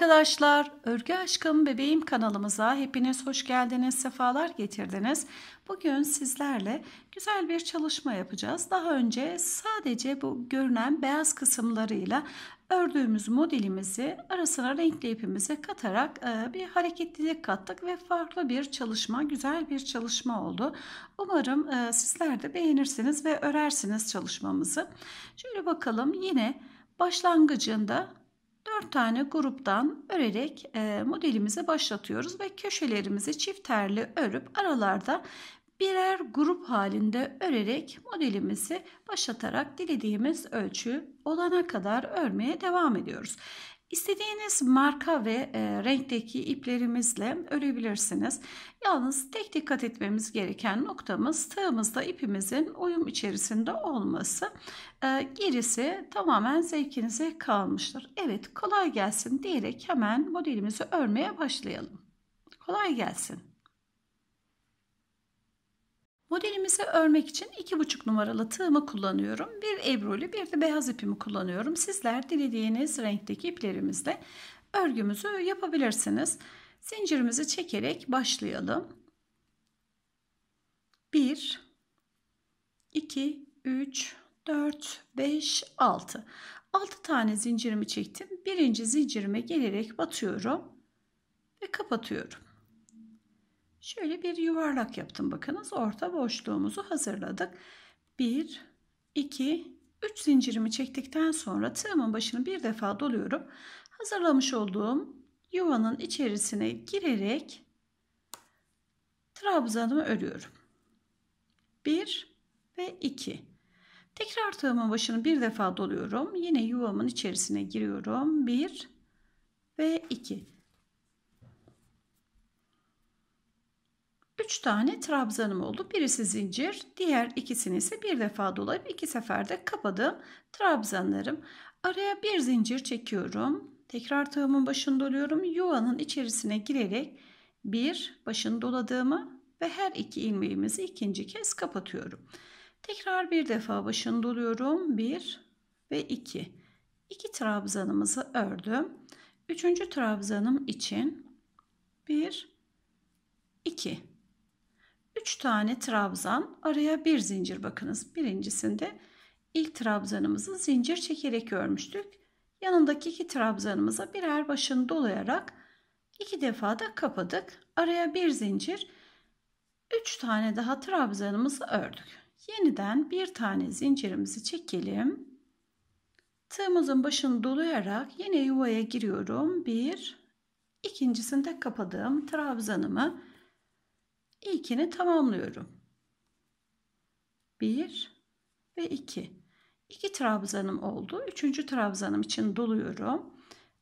arkadaşlar, Örgü Aşkım Bebeğim kanalımıza hepiniz hoş geldiniz, sefalar getirdiniz. Bugün sizlerle güzel bir çalışma yapacağız. Daha önce sadece bu görünen beyaz kısımlarıyla ördüğümüz modelimizi arasına renkli ipimizi katarak e, bir hareketlilik kattık ve farklı bir çalışma, güzel bir çalışma oldu. Umarım e, sizler de beğenirsiniz ve örersiniz çalışmamızı. Şöyle bakalım yine başlangıcında 4 tane gruptan örerek e, modelimize başlatıyoruz ve köşelerimizi çifterli örüp aralarda birer grup halinde örerek modelimizi başlatarak dilediğimiz ölçü olana kadar örmeye devam ediyoruz. İstediğiniz marka ve e, renkteki iplerimizle örebilirsiniz. Yalnız tek dikkat etmemiz gereken noktamız tığımızda ipimizin uyum içerisinde olması. E, gerisi tamamen zevkinize kalmıştır. Evet kolay gelsin diyerek hemen modelimizi örmeye başlayalım. Kolay gelsin. Modelimizi örmek için 2,5 numaralı tığımı kullanıyorum. Bir ebrolü bir de beyaz ipimi kullanıyorum. Sizler dilediğiniz renkteki iplerimizle örgümüzü yapabilirsiniz. Zincirimizi çekerek başlayalım. 1 2 3 4 5 6 6 tane zincirimi çektim. Birinci zincirime gelerek batıyorum ve kapatıyorum. Şöyle bir yuvarlak yaptım bakınız. Orta boşluğumuzu hazırladık. 1, 2, 3 zincirimi çektikten sonra tığımın başını bir defa doluyorum. Hazırlamış olduğum yuvanın içerisine girerek trabzanımı örüyorum. 1 ve 2. Tekrar tığımın başını bir defa doluyorum. Yine yuvamın içerisine giriyorum. 1 ve 2. 3 tane trabzanım oldu. Birisi zincir, diğer ikisini ise bir defa dolayıp iki seferde kapadım trabzanlarım. Araya bir zincir çekiyorum. Tekrar tığımın başını doluyorum. Yuvanın içerisine girerek bir başını doladığımı ve her iki ilmeğimizi ikinci kez kapatıyorum. Tekrar bir defa başını doluyorum. 1 ve 2. 2 trabzanımızı ördüm. 3. trabzanım için 1 2 3 tane trabzan araya bir zincir bakınız. Birincisinde ilk trabzanımızı zincir çekerek örmüştük. Yanındaki iki trabzanımıza birer başını dolayarak iki defa da kapadık. Araya bir zincir 3 tane daha trabzanımızı ördük. Yeniden bir tane zincirimizi çekelim. Tığımızın başını dolayarak yine yuvaya giriyorum. Bir, ikincisinde kapadığım trabzanımı ilkini tamamlıyorum. 1 ve 2. 2 trabzanım oldu. 3. trabzanım için doluyorum.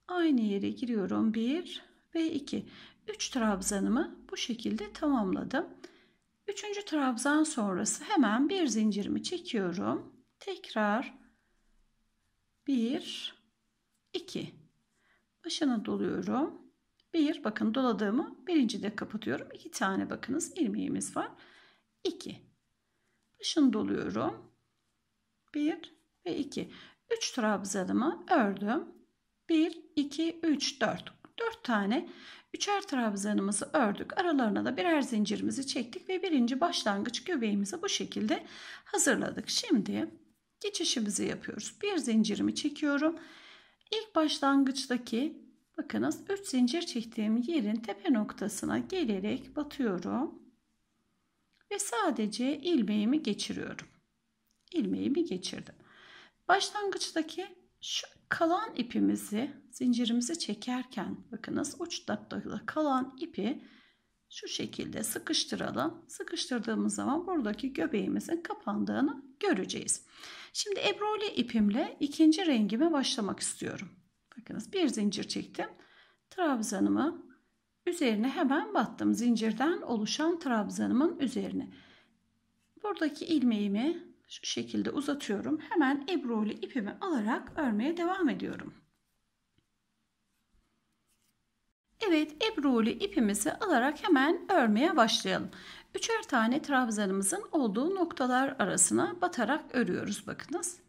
Aynı yere giriyorum. 1 ve 2. 3 trabzanımı bu şekilde tamamladım. 3. trabzan sonrası hemen bir zincirimi çekiyorum. Tekrar 1 2 başına doluyorum. 1 bakın doladığımı birinci de kapatıyorum. 2 tane bakınız ilmeğimiz var. 2. Başını doluyorum. 1 ve 2. 3 trabzanımı ördüm. 1, 2, 3, 4. 4 tane üçer trabzanımızı ördük. Aralarına da birer zincirimizi çektik ve birinci başlangıç göbeğimizi bu şekilde hazırladık. Şimdi geçişimizi yapıyoruz. Bir zincirimi çekiyorum. İlk başlangıçtaki Bakınız 3 zincir çektiğim yerin tepe noktasına gelerek batıyorum. Ve sadece ilmeğimi geçiriyorum. İlmeğimi geçirdim. Başlangıçtaki şu kalan ipimizi zincirimizi çekerken bakınız uç noktayla kalan ipi şu şekilde sıkıştıralım. Sıkıştırdığımız zaman buradaki göbeğimizin kapandığını göreceğiz. Şimdi ebrole ipimle ikinci rengime başlamak istiyorum. Bakınız bir zincir çektim. Trabzanımı üzerine hemen battım. Zincirden oluşan trabzanımın üzerine. Buradaki ilmeğimi şu şekilde uzatıyorum. Hemen ebrolu ipimi alarak örmeye devam ediyorum. Evet ebrolu ipimizi alarak hemen örmeye başlayalım. Üçer tane trabzanımızın olduğu noktalar arasına batarak örüyoruz bakınız.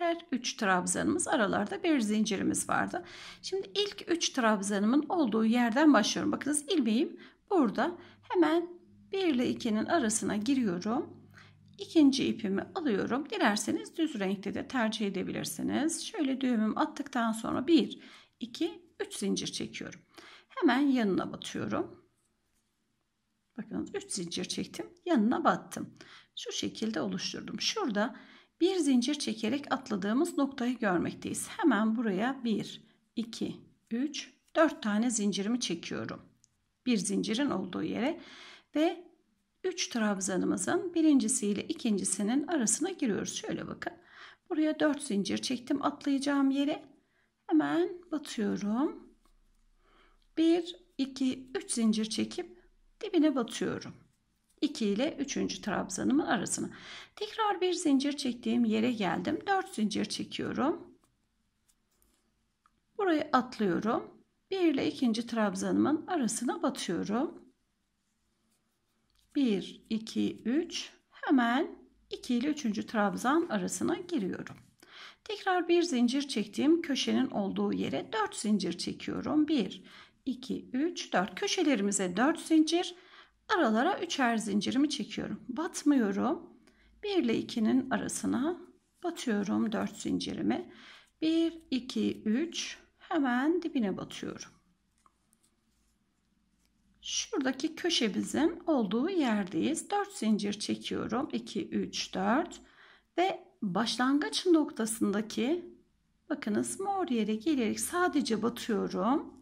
Her üç trabzanımız aralarda bir zincirimiz vardı. Şimdi ilk üç trabzanımın olduğu yerden başlıyorum. Bakınız ilmeğim burada. Hemen 1 ile 2'nin arasına giriyorum. İkinci ipimi alıyorum. Dilerseniz düz renkte de tercih edebilirsiniz. Şöyle düğümümü attıktan sonra 1, 2, 3 zincir çekiyorum. Hemen yanına batıyorum. Bakın 3 zincir çektim. Yanına battım. Şu şekilde oluşturdum. Şurada bir zincir çekerek atladığımız noktayı görmekteyiz. Hemen buraya 1, 2, 3, 4 tane zincirimi çekiyorum. Bir zincirin olduğu yere ve 3 trabzanımızın birincisiyle ikincisinin arasına giriyoruz. Şöyle bakın. Buraya 4 zincir çektim atlayacağım yere. Hemen batıyorum. 1, 2, 3 zincir çekip dibine batıyorum. 2 ile 3. trabzanımın arasına. Tekrar bir zincir çektiğim yere geldim. 4 zincir çekiyorum. Burayı atlıyorum. 1 ile 2. trabzanımın arasına batıyorum. 1, 2, 3 hemen 2 ile 3. trabzan arasına giriyorum. Tekrar bir zincir çektiğim köşenin olduğu yere 4 zincir çekiyorum. 1, 2, 3, 4 köşelerimize 4 zincir aralara üçer zincirimi çekiyorum. Batmıyorum. 1 ile 2'nin arasına batıyorum 4 zincirimi. 1, 2, 3 hemen dibine batıyorum. Şuradaki köşe bizim olduğu yerdeyiz. 4 zincir çekiyorum. 2, 3, 4 ve başlangıç noktasındaki bakınız mor yere gelerek sadece batıyorum.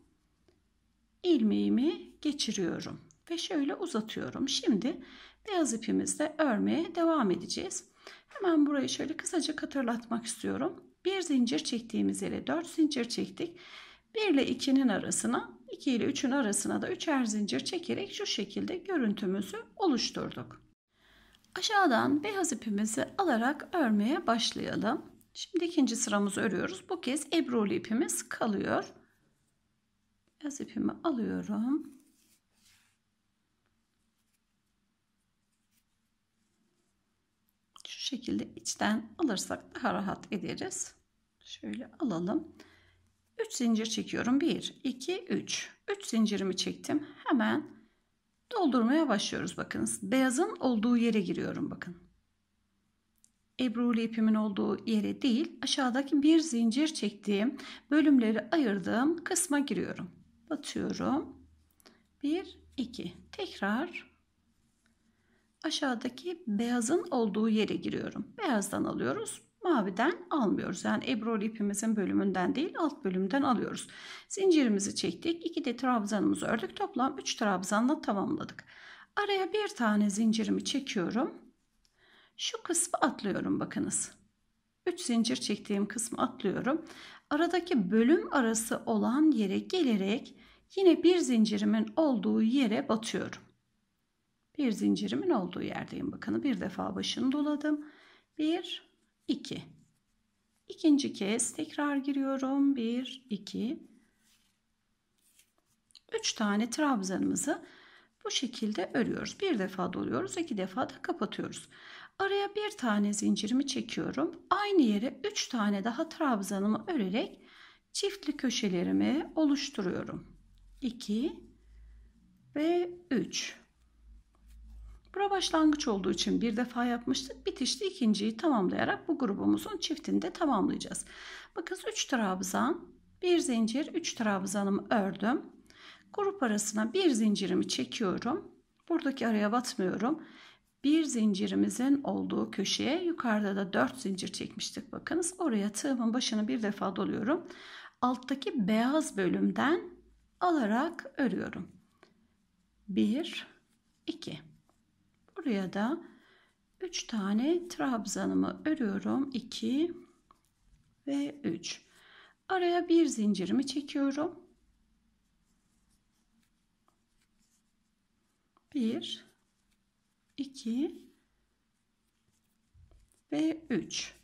Ilmeğimi geçiriyorum ve şöyle uzatıyorum. Şimdi beyaz ipimizle örmeye devam edeceğiz. Hemen burayı şöyle kısaca hatırlatmak istiyorum. Bir zincir çektiğimiz yere 4 zincir çektik. 1 ile 2'nin arasına 2 ile 3'ün arasına da 3'er zincir çekerek şu şekilde görüntümüzü oluşturduk. Aşağıdan beyaz ipimizi alarak örmeye başlayalım. Şimdi ikinci sıramızı örüyoruz. Bu kez ebrolu ipimiz kalıyor. Beyaz ipimi alıyorum. şekilde içten alırsak daha rahat ederiz. Şöyle alalım. 3 zincir çekiyorum. 1, 2, 3. 3 zincirimi çektim. Hemen doldurmaya başlıyoruz. Bakınız beyazın olduğu yere giriyorum bakın Ebru'lu ipimin olduğu yere değil aşağıdaki bir zincir çektiğim bölümleri ayırdığım kısma giriyorum. Batıyorum. 1 2 tekrar aşağıdaki beyazın olduğu yere giriyorum. Beyazdan alıyoruz. Maviden almıyoruz. Yani ebrol ipimizin bölümünden değil alt bölümden alıyoruz. Zincirimizi çektik. 2 de trabzanımızı ördük. Toplam 3 trabzanla tamamladık. Araya bir tane zincirimi çekiyorum. Şu kısmı atlıyorum bakınız. 3 zincir çektiğim kısmı atlıyorum. Aradaki bölüm arası olan yere gelerek yine bir zincirimin olduğu yere batıyorum. Bir zincirimin olduğu yerdeyim. Bakın bir defa başını doladım. Bir, iki. İkinci kez tekrar giriyorum. Bir, iki. Üç tane trabzanımızı bu şekilde örüyoruz. Bir defa doluyoruz. iki defa da kapatıyoruz. Araya bir tane zincirimi çekiyorum. Aynı yere üç tane daha trabzanımı örerek çiftli köşelerimi oluşturuyorum. İki ve üç. Bura başlangıç olduğu için bir defa yapmıştık. Bitişte ikinciyi tamamlayarak bu grubumuzun çiftini de tamamlayacağız. Bakın 3 trabzan, bir zincir, 3 trabzanımı ördüm. Grup arasına bir zincirimi çekiyorum. Buradaki araya batmıyorum. Bir zincirimizin olduğu köşeye yukarıda da 4 zincir çekmiştik bakınız. Oraya tığımın başını bir defa doluyorum. Alttaki beyaz bölümden alarak örüyorum. 1 2 Buraya da 3 tane trabzanımı örüyorum. 2 ve 3. Araya bir zincirimi çekiyorum. 1 2 ve 3.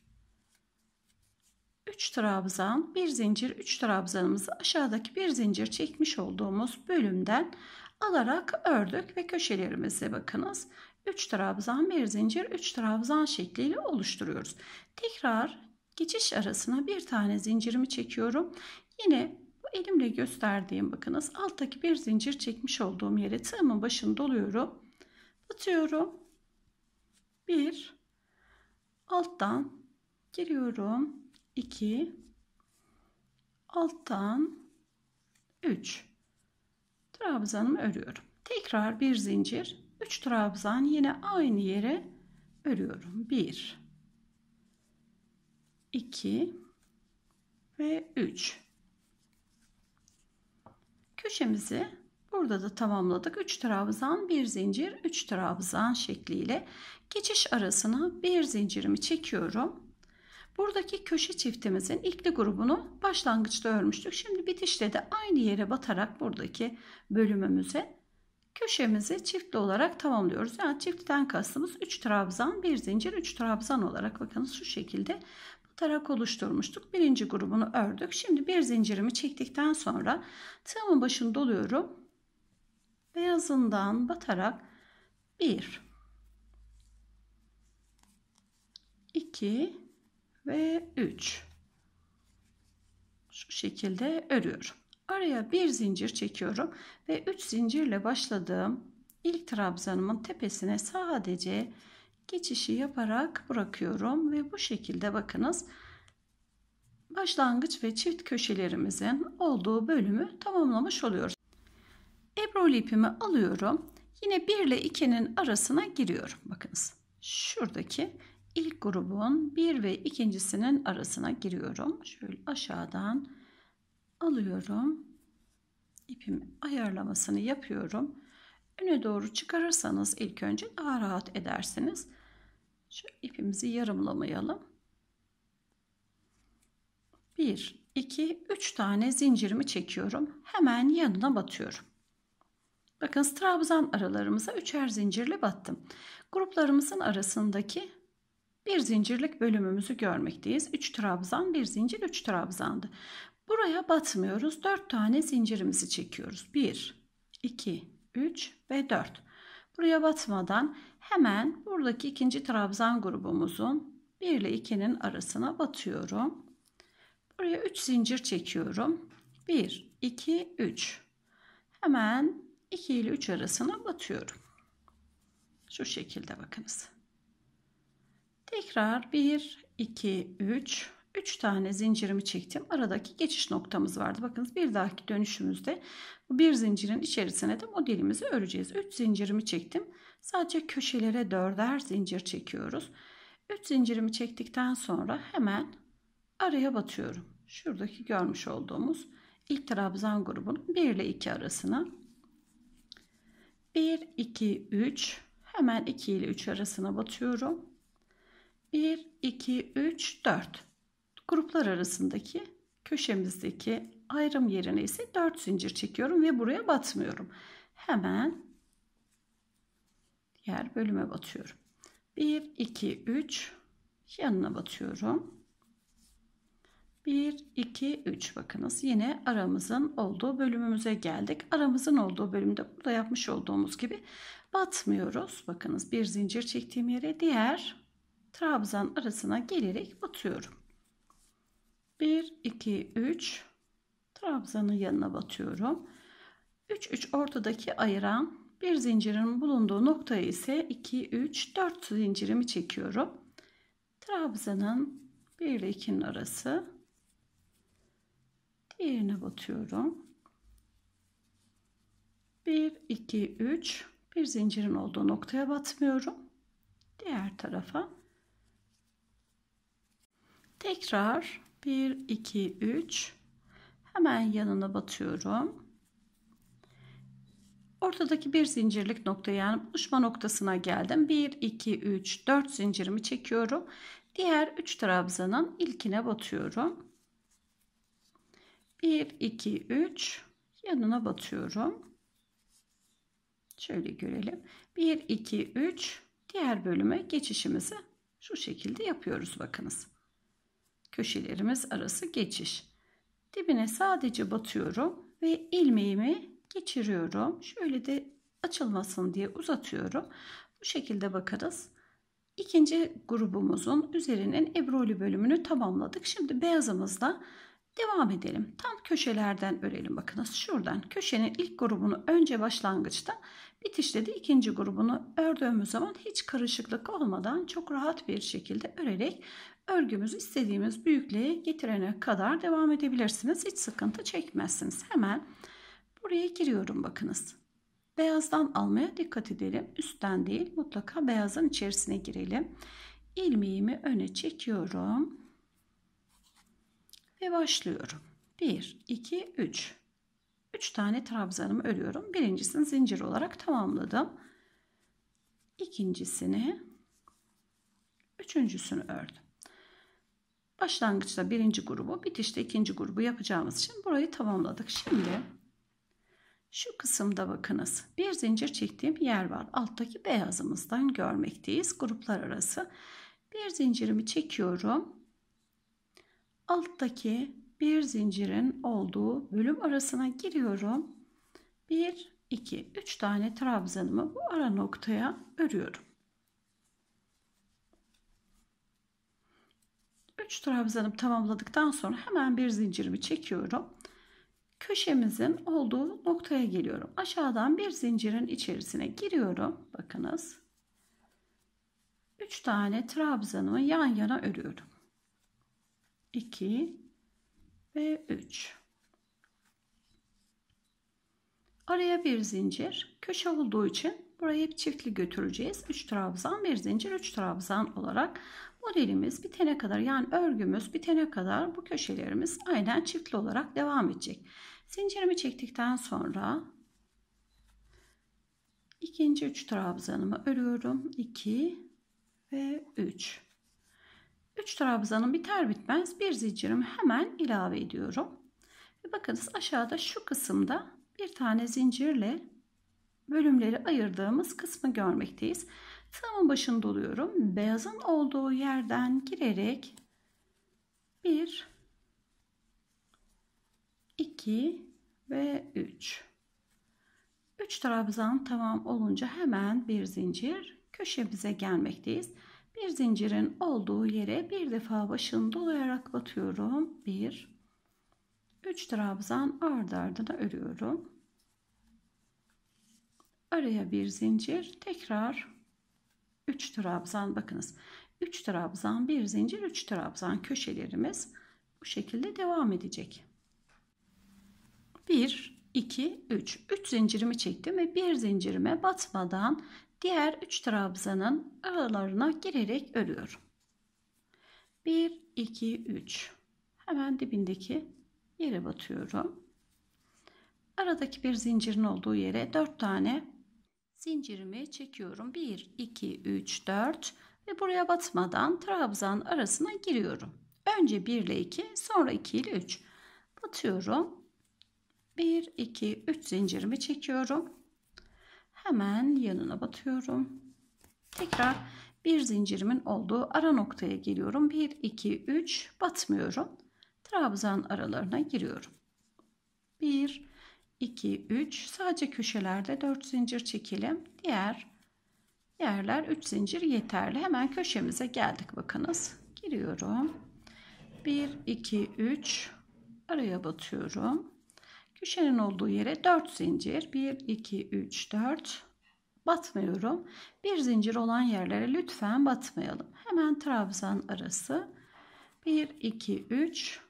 3 trabzan, bir zincir, 3 trabzanımızı aşağıdaki bir zincir çekmiş olduğumuz bölümden alarak ördük ve köşelerimize bakınız. 3 trabzan bir zincir 3 trabzan şekliyle oluşturuyoruz. Tekrar geçiş arasına bir tane zincirimi çekiyorum. Yine bu elimle gösterdiğim bakınız alttaki bir zincir çekmiş olduğum yere tığımın başını doluyorum. Batıyorum. 1 alttan giriyorum. 2 alttan 3 trabzanımı örüyorum. Tekrar bir zincir 3 trabzan yine aynı yere örüyorum. 1 2 ve 3 köşemizi burada da tamamladık 3 trabzan bir zincir 3 trabzan şekliyle geçiş arasına bir zincirimi çekiyorum buradaki köşe çiftimizin ikli grubunu başlangıçta örmüştük şimdi bitişte de aynı yere batarak buradaki bölümümüze Köşemizi çiftli olarak tamamlıyoruz. Yani çiftten kastımız 3 trabzan, 1 zincir, 3 trabzan olarak bakın şu şekilde batarak oluşturmuştuk. Birinci grubunu ördük. Şimdi bir zincirimi çektikten sonra tığımın başını doluyorum. Beyazından batarak 1 2 ve 3 şu şekilde örüyorum. Araya bir zincir çekiyorum ve 3 zincirle başladığım ilk trabzanımın tepesine sadece geçişi yaparak bırakıyorum ve bu şekilde bakınız başlangıç ve çift köşelerimizin olduğu bölümü tamamlamış oluyoruz. Ebru ipimi alıyorum. Yine 1 ile 2'nin arasına giriyorum. Bakınız şuradaki ilk grubun 1 ve ikincisinin arasına giriyorum. Şöyle aşağıdan alıyorum. ipimi ayarlamasını yapıyorum. Öne doğru çıkarırsanız ilk önce daha rahat edersiniz. Şu ipimizi yarımlamayalım. 1, 2, 3 tane zincirimi çekiyorum. Hemen yanına batıyorum. Bakın trabzan aralarımıza üçer zincirli battım. Gruplarımızın arasındaki bir zincirlik bölümümüzü görmekteyiz. 3 trabzan, bir zincir, 3 trabzandı. Buraya batmıyoruz. 4 tane zincirimizi çekiyoruz. 1, 2, 3 ve 4. Buraya batmadan hemen buradaki ikinci trabzan grubumuzun 1 ile 2'nin arasına batıyorum. Buraya 3 zincir çekiyorum. 1, 2, 3. Hemen 2 ile 3 arasına batıyorum. Şu şekilde bakınız. Tekrar 1, 2, 3. 3 tane zincirimi çektim. Aradaki geçiş noktamız vardı. Bakınız bir dahaki dönüşümüzde bu bir zincirin içerisine de modelimizi öreceğiz. 3 zincirimi çektim. Sadece köşelere 4'er zincir çekiyoruz. 3 zincirimi çektikten sonra hemen araya batıyorum. Şuradaki görmüş olduğumuz ilk trabzan grubunun 1 ile 2 arasına 1 2 3 hemen 2 ile 3 arasına batıyorum. 1 2 3 4 Gruplar arasındaki köşemizdeki ayrım yerine ise 4 zincir çekiyorum ve buraya batmıyorum. Hemen diğer bölüme batıyorum. 1, 2, 3 yanına batıyorum. 1, 2, 3 bakınız yine aramızın olduğu bölümümüze geldik. Aramızın olduğu bölümde burada yapmış olduğumuz gibi batmıyoruz. Bakınız bir zincir çektiğim yere diğer trabzan arasına gelerek batıyorum. 1, 2, 3 trabzanın yanına batıyorum. 3, 3 ortadaki ayıran bir zincirin bulunduğu noktayı ise 2, 3, 4 zincirimi çekiyorum. Trabzanın 1 ile 2'nin arası. Diğerine batıyorum. 1, 2, 3 bir zincirin olduğu noktaya batmıyorum. Diğer tarafa. Tekrar 1, 2, 3. Hemen yanına batıyorum. Ortadaki bir zincirlik nokta yani buluşma noktasına geldim. 1, 2, 3, 4 zincirimi çekiyorum. Diğer 3 trabzanın ilkine batıyorum. 1, 2, 3 yanına batıyorum. Şöyle görelim. 1, 2, 3 diğer bölüme geçişimizi şu şekilde yapıyoruz bakınız köşelerimiz arası geçiş. Dibine sadece batıyorum ve ilmeğimi geçiriyorum. Şöyle de açılmasın diye uzatıyorum. Bu şekilde bakarız. İkinci grubumuzun üzerinin ebrolü bölümünü tamamladık. Şimdi beyazımızla devam edelim. Tam köşelerden örelim. Bakınız şuradan köşenin ilk grubunu önce başlangıçta bitişte de ikinci grubunu ördüğümüz zaman hiç karışıklık olmadan çok rahat bir şekilde örerek Örgümüzü istediğimiz büyüklüğe getirene kadar devam edebilirsiniz. Hiç sıkıntı çekmezsiniz. Hemen buraya giriyorum bakınız. Beyazdan almaya dikkat edelim. Üstten değil mutlaka beyazın içerisine girelim. İlmeğimi öne çekiyorum. Ve başlıyorum. 1, 2, 3. 3 tane trabzanımı örüyorum. Birincisini zincir olarak tamamladım. İkincisini, üçüncüsünü ördüm. Başlangıçta birinci grubu, bitişte ikinci grubu yapacağımız için burayı tamamladık. Şimdi şu kısımda bakınız. Bir zincir çektiğim yer var. Alttaki beyazımızdan görmekteyiz. Gruplar arası. Bir zincirimi çekiyorum. Alttaki bir zincirin olduğu bölüm arasına giriyorum. 1, 2, 3 tane trabzanımı bu ara noktaya örüyorum. 3 trabzanı tamamladıktan sonra hemen bir zincirimi çekiyorum. Köşemizin olduğu noktaya geliyorum. Aşağıdan bir zincirin içerisine giriyorum. Bakınız. 3 tane trabzanımı yan yana örüyorum. 2 ve 3. Araya bir zincir. Köşe olduğu için burayı hep çiftli götüreceğiz. 3 trabzan, bir zincir, 3 trabzan olarak Modelimiz bitene kadar yani örgümüz bitene kadar bu köşelerimiz aynen çiftli olarak devam edecek. Zincirimi çektikten sonra ikinci üç trabzanımı örüyorum. 2 ve 3. 3 trabzanım biter bitmez bir zincirimi hemen ilave ediyorum. Ve bakınız aşağıda şu kısımda bir tane zincirle bölümleri ayırdığımız kısmı görmekteyiz. Tığımın başını doluyorum. Beyazın olduğu yerden girerek 1 2 ve 3 3 trabzan tamam olunca hemen bir zincir köşemize gelmekteyiz. Bir zincirin olduğu yere bir defa başını dolayarak batıyorum. 1 3 trabzan ardı ardına örüyorum. Araya bir zincir tekrar 3 trabzan bakınız. 3 trabzan, bir zincir, 3 trabzan köşelerimiz bu şekilde devam edecek. 1 2 3 3 zincirimi çektim ve bir zincirime batmadan diğer 3 trabzanın aralarına girerek örüyorum. 1 2 3 hemen dibindeki yere batıyorum. Aradaki bir zincirin olduğu yere 4 tane zincirimi çekiyorum. 1, 2, 3, 4 ve buraya batmadan trabzan arasına giriyorum. Önce 1 ile 2 sonra 2 ile 3 batıyorum. 1, 2, 3 zincirimi çekiyorum. Hemen yanına batıyorum. Tekrar bir zincirimin olduğu ara noktaya geliyorum. 1, 2, 3 batmıyorum. Trabzan aralarına giriyorum. 1, 2, 3 sadece köşelerde 4 zincir çekelim. Diğer yerler 3 zincir yeterli. Hemen köşemize geldik bakınız. Giriyorum. 1, 2, 3 araya batıyorum. Köşenin olduğu yere 4 zincir. 1, 2, 3, 4 batmıyorum. Bir zincir olan yerlere lütfen batmayalım. Hemen trabzan arası 1, 2, 3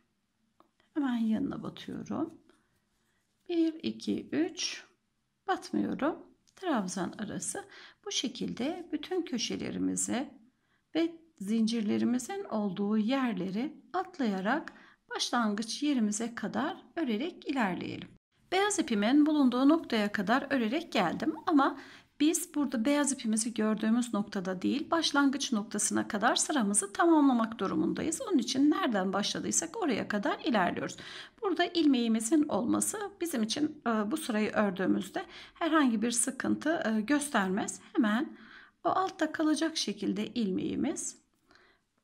hemen yanına batıyorum. 1, 2, 3 batmıyorum. Trabzan arası bu şekilde bütün köşelerimizi ve zincirlerimizin olduğu yerleri atlayarak başlangıç yerimize kadar örerek ilerleyelim. Beyaz ipimin bulunduğu noktaya kadar örerek geldim ama biz burada beyaz ipimizi gördüğümüz noktada değil başlangıç noktasına kadar sıramızı tamamlamak durumundayız. Onun için nereden başladıysak oraya kadar ilerliyoruz. Burada ilmeğimizin olması bizim için e, bu sırayı ördüğümüzde herhangi bir sıkıntı e, göstermez. Hemen o altta kalacak şekilde ilmeğimiz.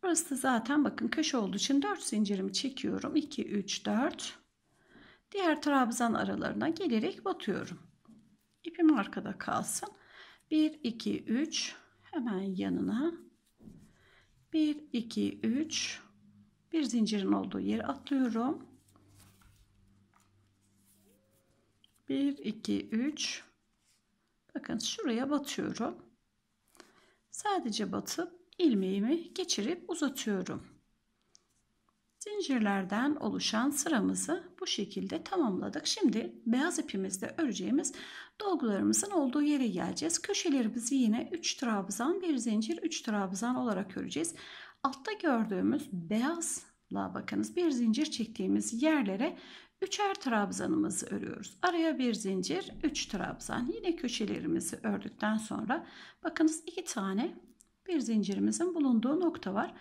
Burası zaten bakın köşe olduğu için 4 zincirimi çekiyorum. 2, 3, 4. Diğer trabzan aralarına gelerek batıyorum. İpim arkada kalsın. 1 2 3 hemen yanına 1 2 3 bir zincirin olduğu yere atlıyorum 1 2 3 bakın şuraya batıyorum sadece batıp ilmeğimi geçirip uzatıyorum zincirlerden oluşan sıramızı bu şekilde tamamladık. Şimdi beyaz ipimizle öreceğimiz dolgularımızın olduğu yere geleceğiz. Köşelerimizi yine 3 trabzan, bir zincir 3 trabzan olarak öreceğiz. Altta gördüğümüz beyazla bakınız bir zincir çektiğimiz yerlere üçer trabzanımızı örüyoruz. Araya bir zincir, 3 trabzan. Yine köşelerimizi ördükten sonra bakınız iki tane bir zincirimizin bulunduğu nokta var.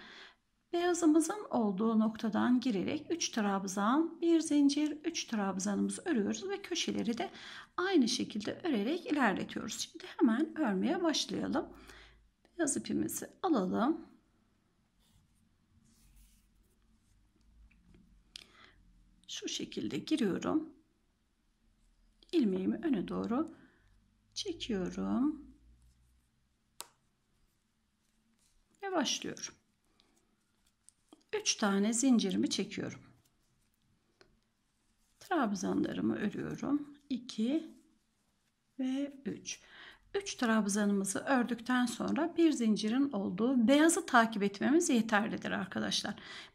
Beyazımızın olduğu noktadan girerek 3 trabzan, bir zincir, 3 trabzanımızı örüyoruz ve köşeleri de aynı şekilde örerek ilerletiyoruz. Şimdi hemen örmeye başlayalım. Beyaz ipimizi alalım. Şu şekilde giriyorum. Ilmeğimi öne doğru çekiyorum. Ve başlıyorum. 3 tane zincirimi çekiyorum. Trabzanlarımı örüyorum. 2 ve 3. 3 trabzanımızı ördükten sonra bir zincirin olduğu beyazı takip etmemiz yeterlidir arkadaşlar.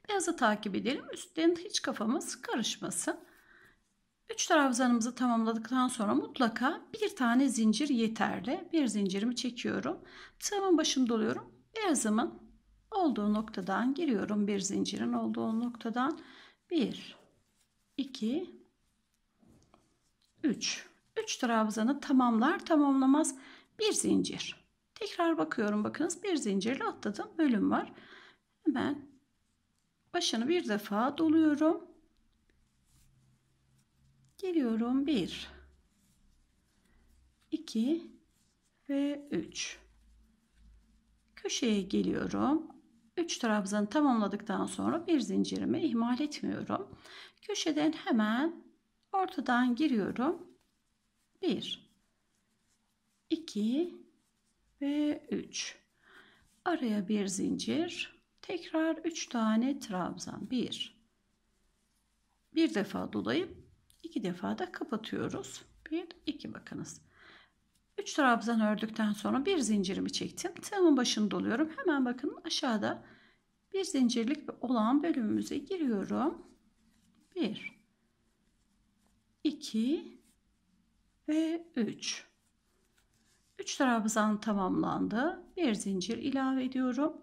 Beyazı takip edelim. Üstten hiç kafamız karışmasın. 3 trabzanımızı tamamladıktan sonra mutlaka bir tane zincir yeterli. Bir zincirimi çekiyorum. Tığımın başını doluyorum. Beyazımın olduğu noktadan giriyorum bir zincirin olduğu noktadan 1 2 3 3 trabzanı tamamlar tamamlamaz bir zincir tekrar bakıyorum bakınız bir zincirle atladım bölüm var hemen başını bir defa doluyorum geliyorum 1 2 ve 3 köşeye geliyorum 3 trabzanı tamamladıktan sonra bir zincirimi ihmal etmiyorum. Köşeden hemen ortadan giriyorum. 1 2 ve 3. Araya bir zincir. Tekrar 3 tane trabzan. 1 Bir defa dolayıp iki defa da kapatıyoruz. 1 2 bakınız. 3 trabzan ördükten sonra bir zincirimi çektim. Tığımın başını doluyorum. Hemen bakın aşağıda bir zincirlik olan bölümümüze giriyorum. 1 2 ve 3 3 trabzan tamamlandı. Bir zincir ilave ediyorum.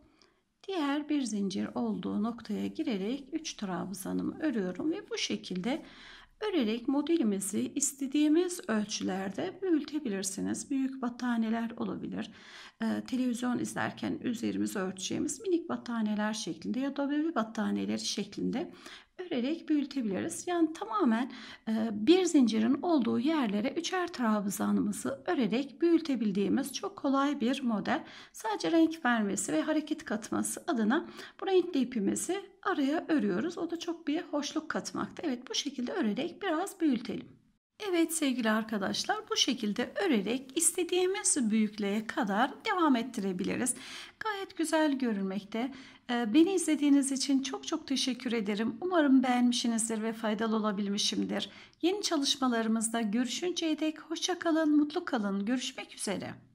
Diğer bir zincir olduğu noktaya girerek 3 trabzanımı örüyorum ve bu şekilde örerek modelimizi istediğimiz ölçülerde büyütebilirsiniz. Büyük battaneler olabilir. Ee, televizyon izlerken üzerimizi örteceğimiz minik battaneler şeklinde ya da bebe battaneleri şeklinde örerek büyütebiliriz. Yani tamamen e, bir zincirin olduğu yerlere üçer trabzanımızı örerek büyütebildiğimiz çok kolay bir model. Sadece renk vermesi ve hareket katması adına bu renkli ipimizi araya örüyoruz. O da çok bir hoşluk katmakta. Evet bu şekilde örerek biraz büyütelim. Evet sevgili arkadaşlar bu şekilde örerek istediğimiz büyüklüğe kadar devam ettirebiliriz. Gayet güzel görünmekte. Ee, beni izlediğiniz için çok çok teşekkür ederim. Umarım beğenmişsinizdir ve faydalı olabilmişimdir. Yeni çalışmalarımızda görüşünceye dek hoşça kalın, mutlu kalın. Görüşmek üzere.